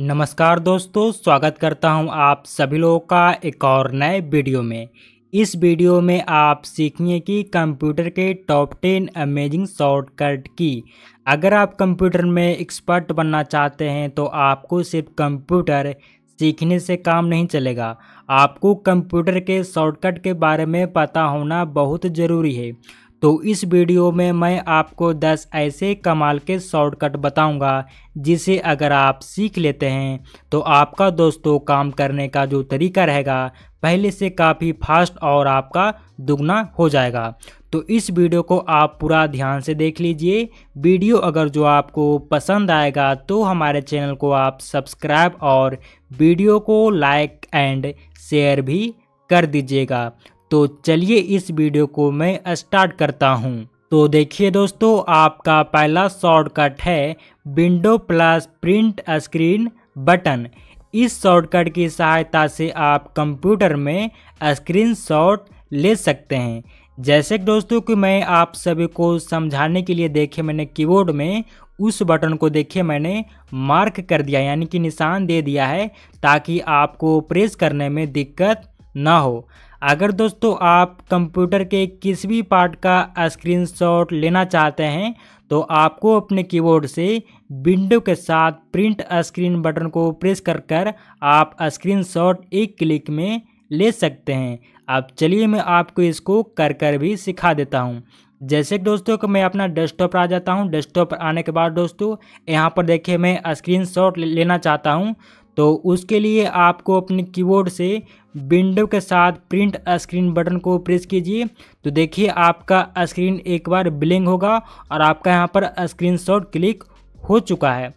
नमस्कार दोस्तों स्वागत करता हूं आप सभी लोगों का एक और नए वीडियो में इस वीडियो में आप सीखेंगे कि कंप्यूटर के टॉप टेन अमेजिंग शॉर्टकट की अगर आप कंप्यूटर में एक्सपर्ट बनना चाहते हैं तो आपको सिर्फ कंप्यूटर सीखने से काम नहीं चलेगा आपको कंप्यूटर के शॉर्टकट के बारे में पता होना बहुत ज़रूरी है तो इस वीडियो में मैं आपको 10 ऐसे कमाल के शॉर्टकट बताऊंगा जिसे अगर आप सीख लेते हैं तो आपका दोस्तों काम करने का जो तरीका रहेगा पहले से काफ़ी फास्ट और आपका दुगना हो जाएगा तो इस वीडियो को आप पूरा ध्यान से देख लीजिए वीडियो अगर जो आपको पसंद आएगा तो हमारे चैनल को आप सब्सक्राइब और वीडियो को लाइक एंड शेयर भी कर दीजिएगा तो चलिए इस वीडियो को मैं स्टार्ट करता हूँ तो देखिए दोस्तों आपका पहला शॉर्टकट है window plus print screen button इस शॉर्टकट की सहायता से आप कंप्यूटर में स्क्रीनशॉट ले सकते हैं जैसे कि दोस्तों कि मैं आप सभी को समझाने के लिए देखे मैंने कीबोर्ड में उस बटन को देखिए मैंने मार्क कर दिया यानी कि निशान दे दिया है ताकि आपको प्रेस करने में दिक्कत ना हो अगर दोस्तों आप कंप्यूटर के किसी भी पार्ट का स्क्रीनशॉट लेना चाहते हैं तो आपको अपने कीबोर्ड से विंडो के साथ प्रिंट स्क्रीन बटन को प्रेस कर कर आप स्क्रीनशॉट एक क्लिक में ले सकते हैं अब चलिए मैं आपको इसको कर कर भी सिखा देता हूँ जैसे कि दोस्तों कि मैं अपना डेस्कटॉप पर आ जाता हूँ डेस्कटॉप पर आने के बाद दोस्तों यहाँ पर देखिए मैं स्क्रीनशॉट लेना चाहता हूँ तो उसके लिए आपको अपने कीबोर्ड से विंडो के साथ प्रिंट स्क्रीन बटन को प्रेस कीजिए तो देखिए आपका स्क्रीन एक बार ब्लिंग होगा और आपका यहाँ पर स्क्रीनशॉट क्लिक हो चुका है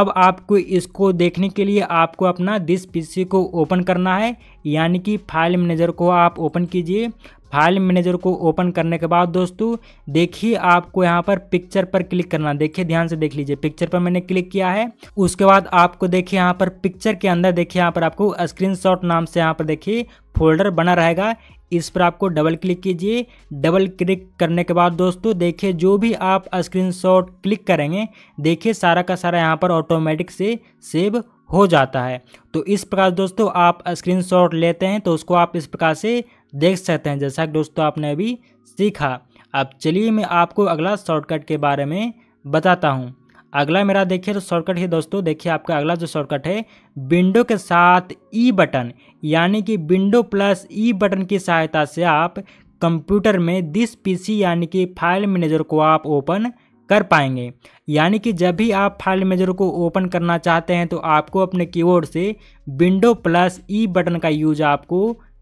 अब आपको इसको देखने के लिए आपको अपना दिस पीसी को ओपन करना है यानी कि फाइल मैनेजर को आप ओपन कीजिए फाइल मैनेजर को ओपन करने के बाद दोस्तों देखिए आपको यहाँ पर पिक्चर पर क्लिक करना देखिए ध्यान से देख लीजिए पिक्चर पर मैंने क्लिक किया है उसके बाद आपको देखिए यहाँ पर पिक्चर के अंदर देखिए यहाँ पर आपको स्क्रीनशॉट नाम से यहाँ पर देखिए फोल्डर बना रहेगा इस पर आपको डबल क्लिक कीजिए डबल क्लिक करने के बाद दोस्तों देखिए जो भी आप स्क्रीनशॉट क्लिक करेंगे देखिए सारा का सारा यहाँ पर ऑटोमेटिक से सेव हो जाता है तो इस प्रकार दोस्तों आप स्क्रीनशॉट लेते हैं तो उसको आप इस प्रकार से देख सकते हैं जैसा कि दोस्तों आपने अभी सीखा अब चलिए मैं आपको अगला शॉर्टकट के बारे में बताता हूँ अगला मेरा देखिए तो शॉर्टकट है दोस्तों देखिए आपका अगला जो शॉर्टकट है विंडो के साथ ई e बटन यानी कि विंडो प्लस ई बटन की सहायता से आप कंप्यूटर में दिस पीसी यानी कि फाइल मैनेजर को आप ओपन कर पाएंगे यानी कि जब भी आप फाइल मैनेजर को ओपन करना चाहते हैं तो आपको अपने कीबोर्ड से विंडो प्लस ई बटन का यूज आपको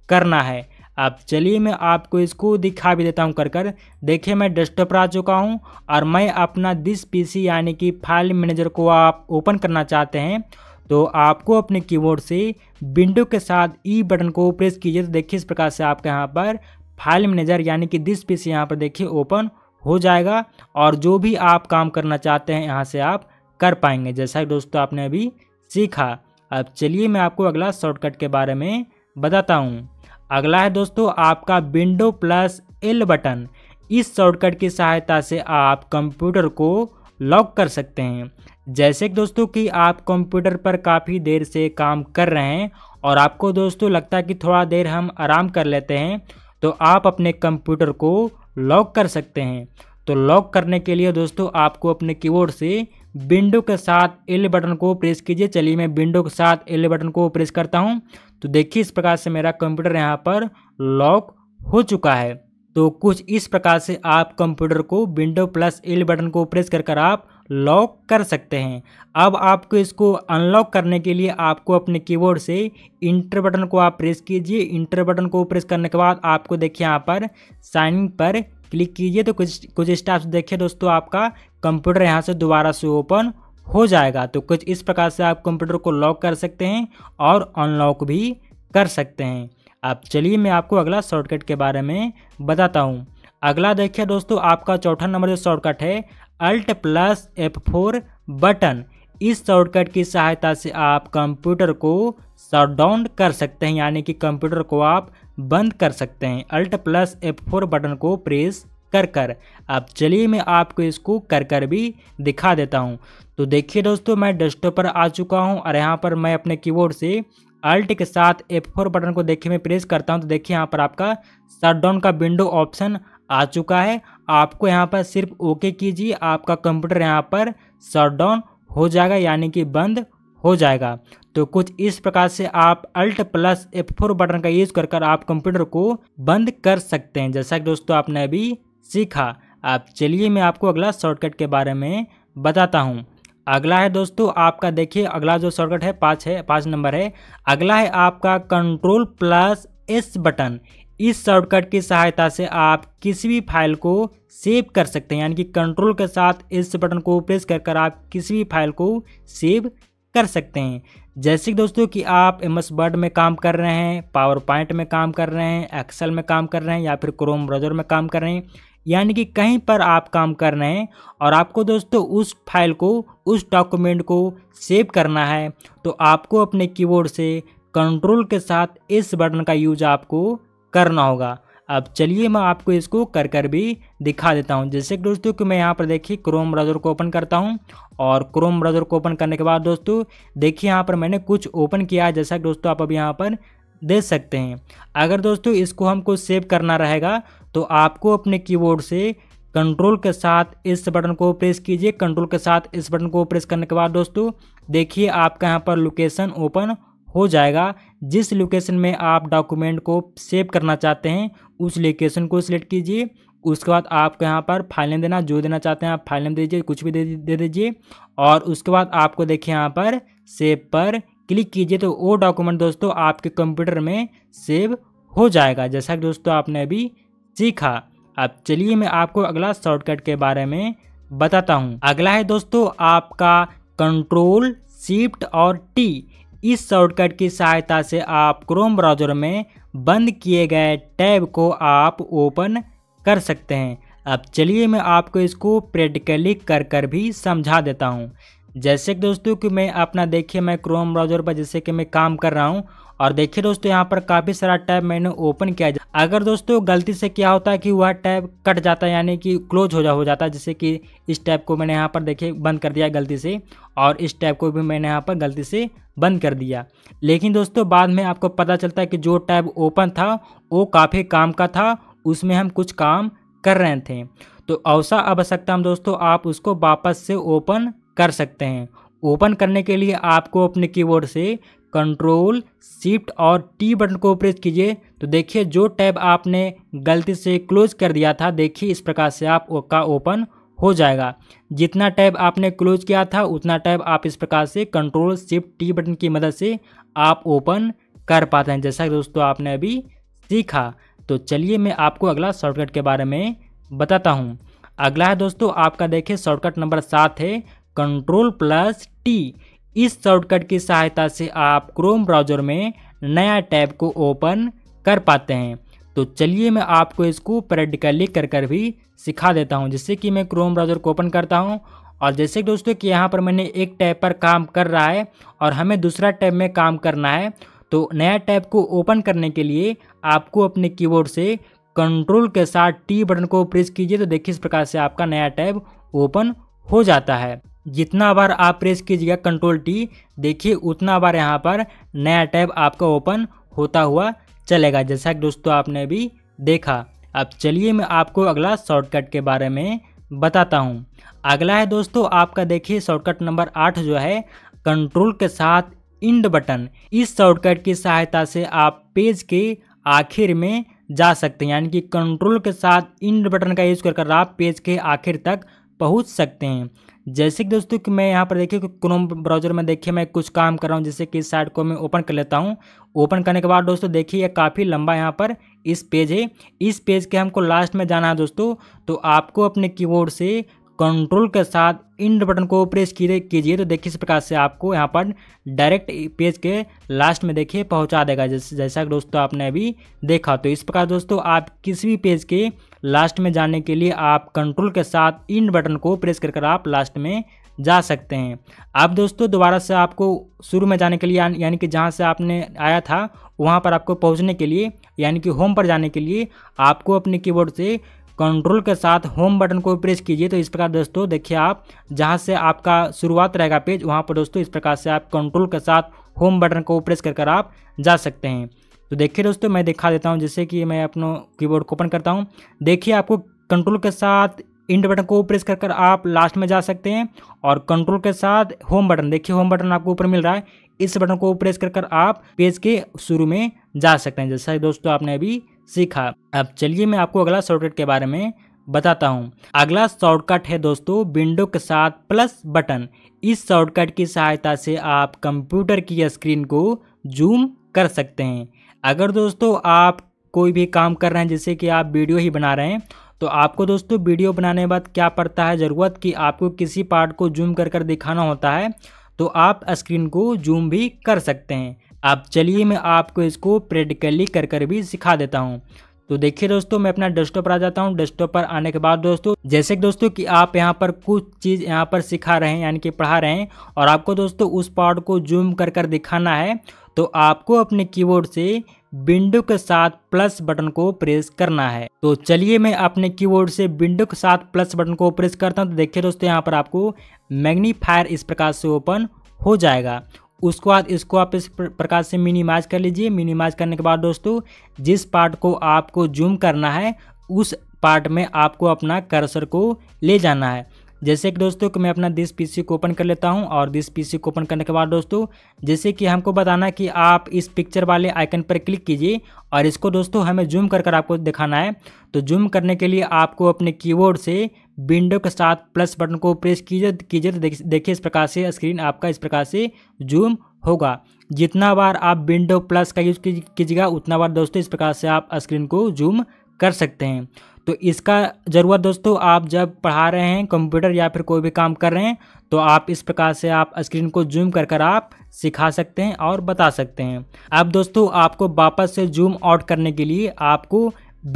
करना है अब चलिए मैं आपको इसको दिखा भी देता हूँ कर कर देखिए मैं डेस्कटॉप पर आ चुका हूँ और मैं अपना दिस पीसी यानी कि फाइल मैनेजर को आप ओपन करना चाहते हैं तो आपको अपने कीबोर्ड से विंडो के साथ ई e बटन को प्रेस कीजिए तो देखिए इस प्रकार से आपके यहाँ पर फाइल मैनेजर यानी कि दिस पीसी यहाँ पर देखिए ओपन हो जाएगा और जो भी आप काम करना चाहते हैं यहाँ से आप कर पाएंगे जैसा दोस्तों आपने अभी सीखा अब चलिए मैं आपको अगला शॉर्टकट के बारे में बताता हूँ अगला है दोस्तों आपका विंडो प्लस एल बटन इस शॉर्टकट की सहायता से आप कंप्यूटर को लॉक कर सकते हैं जैसे कि दोस्तों कि आप कंप्यूटर पर काफ़ी देर से काम कर रहे हैं और आपको दोस्तों लगता है कि थोड़ा देर हम आराम कर लेते हैं तो आप अपने कंप्यूटर को लॉक कर सकते हैं तो लॉक करने के लिए दोस्तों आपको अपने कीबोर्ड से विंडो के साथ एल बटन को प्रेस कीजिए चलिए मैं विंडो के साथ एल बटन को प्रेस करता हूँ तो देखिए इस प्रकार से मेरा कंप्यूटर यहाँ पर लॉक हो चुका है तो कुछ इस प्रकार से आप कंप्यूटर को विंडो प्लस एल बटन को प्रेस कर कर आप लॉक कर सकते हैं अब आपको इसको अनलॉक करने के लिए आपको अपने कीबोर्ड से इंटर बटन को आप प्रेस कीजिए इंटर बटन को प्रेस करने के बाद आपको देखिए यहाँ पर साइनिंग पर क्लिक कीजिए तो कुछ कुछ स्टाफ देखिए दोस्तों आपका कंप्यूटर यहाँ से दोबारा से ओपन हो जाएगा तो कुछ इस प्रकार से आप कंप्यूटर को लॉक कर सकते हैं और अनलॉक भी कर सकते हैं अब चलिए मैं आपको अगला शॉर्टकट के बारे में बताता हूँ अगला देखिए दोस्तों आपका चौथा नंबर जो शॉर्टकट है alt plus F four button इस शॉर्टकट की सहायता से आप कंप्यूटर को शट डाउन कर सकते हैं यानी कि कंप्यूटर को आप बंद कर सकते हैं alt plus F four button को प्रेस कर कर अब चलिए मैं आपको इसको कर कर भी दिखा देता हूँ तो देखिए दोस्तों मैं डेस्कटॉप पर आ चुका हूँ और यहाँ पर मैं अपने कीबोर्ड से अल्ट के साथ एफ फोर बटन को देखिए मैं प्रेस करता हूँ तो देखिए यहाँ पर आपका शटडाउन का विंडो ऑप्शन आ चुका है आपको यहाँ पर सिर्फ ओके कीजिए आपका कंप्यूटर यहाँ पर शटडाउन हो जाएगा यानी कि बंद हो जाएगा तो कुछ इस प्रकार से आप alt plus F four button का यूज कर कर आप कंप्यूटर को बंद कर सकते हैं जैसा कि दोस्तों आपने अभी सीखा आप चलिए मैं आपको अगला शॉर्टकट के बारे में बताता हूँ अगला है दोस्तों आपका देखिए अगला जो शॉर्टकट है पाँच है पाँच नंबर है अगला है आपका कंट्रोल प्लस एस बटन इस शॉर्टकट की सहायता से आप किसी भी फाइल को सेव कर सकते हैं यानी कि कंट्रोल के साथ इस बटन को प्रेस कर कर आप किसी भी फाइल को सेव कर सकते हैं जैसे कि दोस्तों कि आप एम एस वर्ड में काम कर रहे हैं पावर पॉइंट में काम कर रहे हैं एक्सेल में काम कर रहे हैं या फिर क्रोम ब्राउज़र में काम कर रहे हैं यानी कि कहीं पर आप काम कर रहे हैं और आपको दोस्तों उस फाइल को उस डॉक्यूमेंट को सेव करना है तो आपको अपने कीबोर्ड से कंट्रोल के साथ इस बटन का यूज आपको करना होगा अब चलिए मैं आपको इसको कर कर भी दिखा देता हूँ जैसे कि दोस्तों कि मैं यहाँ पर देखिए क्रोम ब्राउज़र को ओपन करता हूँ और क्रोम ब्राउज़र को ओपन करने के बाद दोस्तों देखिए यहाँ पर मैंने कुछ ओपन किया है जैसा कि दोस्तों आप अब यहाँ पर देख सकते हैं अगर दोस्तों इसको हमको सेव करना रहेगा तो आपको अपने कीबोर्ड से कंट्रोल के साथ इस बटन को प्रेस कीजिए कंट्रोल के साथ इस बटन को प्रेस करने के बाद दोस्तों देखिए आपका यहाँ पर लोकेशन ओपन हो जाएगा जिस लोकेशन में आप डॉक्यूमेंट को सेव करना चाहते हैं उस लोकेशन को सिलेक्ट कीजिए उसके बाद आपको यहाँ पर फाइल नेम देना जो देना चाहते हैं आप फाइल नेम दीजिए कुछ भी दे दीजिए और उसके बाद आपको देखिए यहाँ पर सेव पर क्लिक कीजिए तो वो डॉक्यूमेंट दोस्तों आपके कंप्यूटर में सेव हो जाएगा जैसा कि दोस्तों आपने अभी सीखा अब चलिए मैं आपको अगला शॉर्टकट के बारे में बताता हूँ अगला है दोस्तों आपका कंट्रोल शिफ्ट और टी इस शॉर्टकट की सहायता से आप क्रोम ब्राउजर में बंद किए गए टैब को आप ओपन कर सकते हैं अब चलिए मैं आपको इसको प्रैक्टिकली कर कर भी समझा देता हूँ जैसे कि दोस्तों कि मैं अपना देखिए मैं क्रोम ब्राउज़र पर जैसे कि मैं काम कर रहा हूँ और देखिए दोस्तों यहाँ पर काफ़ी सारा टैब मैंने ओपन किया अगर दोस्तों गलती से क्या होता है कि वह टैब कट जाता है यानी कि क्लोज हो जा हो जाता है जैसे कि इस टैब को मैंने यहाँ पर देखिए बंद कर दिया गलती से और इस टैब को भी मैंने यहाँ पर गलती से बंद कर दिया लेकिन दोस्तों बाद में आपको पता चलता है कि जो टैब ओपन था वो काफ़ी काम का था उसमें हम कुछ काम कर रहे थे तो अवसा आवश्यकता हम दोस्तों आप उसको वापस से ओपन कर सकते हैं ओपन करने के लिए आपको अपने कीबोर्ड से कंट्रोल शिफ्ट और टी बटन को प्रेस कीजिए तो देखिए जो टैब आपने गलती से क्लोज कर दिया था देखिए इस प्रकार से आप का ओपन हो जाएगा जितना टैब आपने क्लोज किया था उतना टैब आप इस प्रकार से कंट्रोल शिफ्ट टी बटन की मदद से आप ओपन कर पाते हैं जैसा कि दोस्तों आपने अभी सीखा तो चलिए मैं आपको अगला शॉर्टकट के बारे में बताता हूँ अगला है दोस्तों आपका देखिए शॉर्टकट नंबर सात है कंट्रोल प्लस टी इस शॉर्टकट की सहायता से आप क्रोम ब्राउज़र में नया टैब को ओपन कर पाते हैं तो चलिए मैं आपको इसको प्रैक्टिकली कर कर भी सिखा देता हूँ जिससे कि मैं क्रोम ब्राउज़र को ओपन करता हूँ और जैसे कि दोस्तों कि यहाँ पर मैंने एक टैब पर काम कर रहा है और हमें दूसरा टैब में काम करना है तो नया टैब को ओपन करने के लिए आपको अपने कीबोर्ड से कंट्रोल के साथ टी बटन को प्रेस कीजिए तो देखिए इस प्रकार से आपका नया टैब ओपन हो जाता है जितना बार आप प्रेस कीजिएगा कंट्रोल टी देखिए उतना बार यहाँ पर नया टैब आपका ओपन होता हुआ चलेगा जैसा कि दोस्तों आपने भी देखा अब चलिए मैं आपको अगला शॉर्टकट के बारे में बताता हूँ अगला है दोस्तों आपका देखिए शॉर्टकट नंबर आठ जो है कंट्रोल के साथ इंड बटन इस शॉर्टकट की सहायता से आप पेज के आखिर में जा सकते हैं यानी कि कंट्रोल के साथ इंड बटन का यूज़ कर आप पेज के आखिर तक पहुँच सकते हैं जैसे कि दोस्तों कि मैं यहाँ पर देखिए क्रोम ब्राउजर में देखिए मैं कुछ काम कर रहा हूँ जैसे कि इस साइट को मैं ओपन कर लेता हूँ ओपन करने के बाद दोस्तों देखिए ये काफ़ी लंबा यहाँ पर इस पेज है इस पेज के हमको लास्ट में जाना है दोस्तों तो आपको अपने कीबोर्ड से कंट्रोल के साथ इंड बटन को प्रेस कीजिए तो देखिए इस प्रकार से आपको यहाँ पर डायरेक्ट पेज के लास्ट में देखिए पहुँचा देगा जैसे जैसा कि दोस्तों आपने अभी देखा तो इस प्रकार दोस्तों आप किसी भी पेज के लास्ट में जाने के लिए आप कंट्रोल के साथ इन बटन को प्रेस कर कर आप लास्ट में जा सकते हैं अब दोस्तों दोबारा से आपको शुरू में जाने के लिए यानी कि जहाँ से आपने आया था वहाँ पर आपको पहुँचने के लिए यानी कि होम पर जाने के लिए आपको अपने कीबोर्ड से कंट्रोल के साथ होम बटन को प्रेस कीजिए तो इस प्रकार दोस्तों देखिए आप जहाँ से आपका शुरुआत रहेगा पेज वहाँ पर दोस्तों इस प्रकार से आप कंट्रोल के साथ होम बटन को प्रेस कर कर आप जा सकते हैं तो देखिए दोस्तों मैं दिखा देता हूँ जैसे कि मैं अपना कीबोर्ड को ओपन करता हूँ देखिए आपको कंट्रोल के साथ इंड बटन को प्रेस कर कर आप लास्ट में जा सकते हैं और कंट्रोल के साथ होम बटन देखिए होम बटन आपको ऊपर मिल रहा है इस बटन को प्रेस कर कर आप पेज के शुरू में जा सकते हैं जैसा दोस्तों आपने अभी सीखा अब चलिए मैं आपको अगला शॉर्टकट के बारे में बताता हूँ अगला शॉर्टकट है दोस्तों विंडो के साथ प्लस बटन इस शॉर्टकट की सहायता से आप कंप्यूटर की स्क्रीन को जूम कर सकते हैं अगर दोस्तों आप कोई भी काम कर रहे हैं जैसे कि आप वीडियो ही बना रहे हैं तो आपको दोस्तों वीडियो बनाने के बाद क्या पड़ता है ज़रूरत कि आपको किसी पार्ट को जूम कर कर दिखाना होता है तो आप स्क्रीन को जूम भी कर सकते हैं अब चलिए मैं आपको इसको प्रैक्टिकली कर कर भी सिखा देता हूँ तो देखिए दोस्तों मैं अपना डेस्कटॉप पर आ जाता हूँ डेस्कटॉप पर आने के बाद दोस्तों जैसे कि दोस्तों कि आप यहाँ पर कुछ चीज़ यहाँ पर सिखा रहे हैं यानी कि पढ़ा रहे हैं और आपको दोस्तों उस पार्ट को जूम कर कर दिखाना है तो आपको अपने कीबोर्ड से विंडो के साथ प्लस बटन को प्रेस करना है तो चलिए मैं अपने कीबोर्ड से विंडो के साथ प्लस बटन को प्रेस करता हूँ तो देखिए दोस्तों यहाँ पर आपको मैग्नीफायर इस प्रकार से ओपन हो जाएगा उसके बाद इसको आप इस प्रकार से मिनिमाइज कर लीजिए मिनिमाइज करने के बाद दोस्तों जिस पार्ट को आपको जूम करना है उस पार्ट में आपको अपना कर्सर को ले जाना है जैसे कि दोस्तों कि मैं अपना दिस पीसी को ओपन कर लेता हूं और दिस पीसी को ओपन करने के बाद दोस्तों जैसे कि हमको बताना कि आप इस पिक्चर वाले आइकन पर क्लिक कीजिए और इसको दोस्तों हमें जूम कर कर आपको दिखाना है तो जूम करने के लिए आपको अपने कीबोर्ड से विंडो के साथ प्लस बटन को प्रेस कीजिए कीजिए तो देखिए इस प्रकार से स्क्रीन आपका इस प्रकार से जूम होगा जितना बार आप विंडो प्लस का यूज़ कीजिएगा उतना बार दोस्तों इस प्रकार से आप स्क्रीन को जूम कर सकते हैं तो इसका ज़रूरत दोस्तों आप जब पढ़ा रहे हैं कंप्यूटर या फिर कोई भी काम कर रहे हैं तो आप इस प्रकार से आप स्क्रीन को जूम कर कर आप सिखा सकते हैं और बता सकते हैं अब दोस्तों आपको वापस से जूम आउट करने के लिए आपको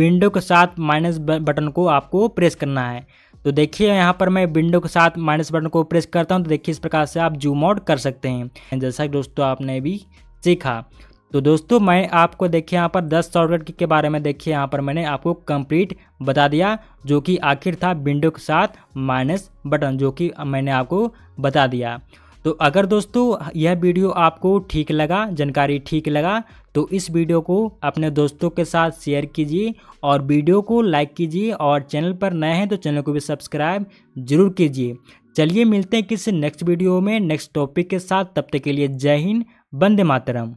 विंडो के साथ माइनस बटन को आपको प्रेस करना है तो देखिए यहाँ पर मैं विंडो के साथ माइनस बटन को प्रेस करता हूँ तो देखिए इस प्रकार से आप जूम आउट कर सकते हैं जैसा कि दोस्तों आपने भी सीखा तो दोस्तों मैं आपको देखिए यहाँ पर 10 शॉर्टकट के बारे में देखिए यहाँ पर मैंने आपको कंप्लीट बता दिया जो कि आखिर था विंडो के साथ माइनस बटन जो कि मैंने आपको बता दिया तो अगर दोस्तों यह वीडियो आपको ठीक लगा जानकारी ठीक लगा तो इस वीडियो को अपने दोस्तों के साथ शेयर कीजिए और वीडियो को लाइक कीजिए और चैनल पर नए हैं तो चैनल को भी सब्सक्राइब जरूर कीजिए चलिए मिलते हैं किसी नेक्स्ट वीडियो में नेक्स्ट टॉपिक के साथ तब तक के लिए जय हिंद वंदे मातरम